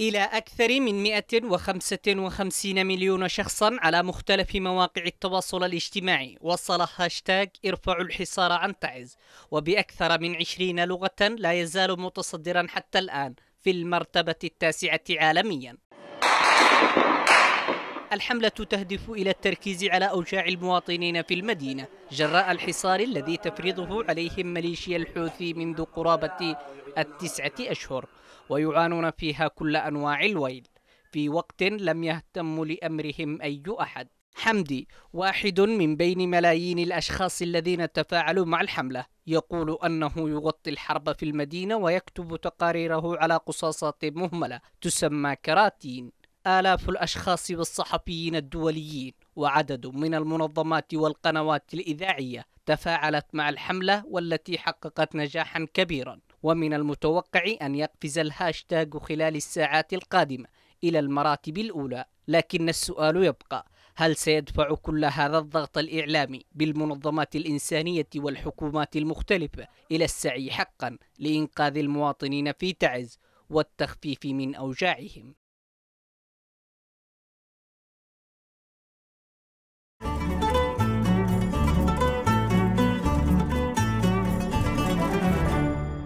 إلى أكثر من 155 مليون شخصا على مختلف مواقع التواصل الاجتماعي وصل هاشتاغ ارفعوا الحصار عن تعز وبأكثر من 20 لغة لا يزال متصدرا حتى الآن في المرتبة التاسعة عالميا الحملة تهدف إلى التركيز على أوجاع المواطنين في المدينة جراء الحصار الذي تفرضه عليهم ميليشيا الحوثي منذ قرابة التسعة أشهر ويعانون فيها كل أنواع الويل في وقت لم يهتم لأمرهم أي أحد حمدي واحد من بين ملايين الأشخاص الذين تفاعلوا مع الحملة يقول أنه يغطي الحرب في المدينة ويكتب تقاريره على قصاصات مهملة تسمى كراتين آلاف الأشخاص والصحفيين الدوليين وعدد من المنظمات والقنوات الإذاعية تفاعلت مع الحملة والتي حققت نجاحا كبيرا ومن المتوقع أن يقفز الهاشتاج خلال الساعات القادمة إلى المراتب الأولى لكن السؤال يبقى هل سيدفع كل هذا الضغط الإعلامي بالمنظمات الإنسانية والحكومات المختلفة إلى السعي حقا لإنقاذ المواطنين في تعز والتخفيف من أوجاعهم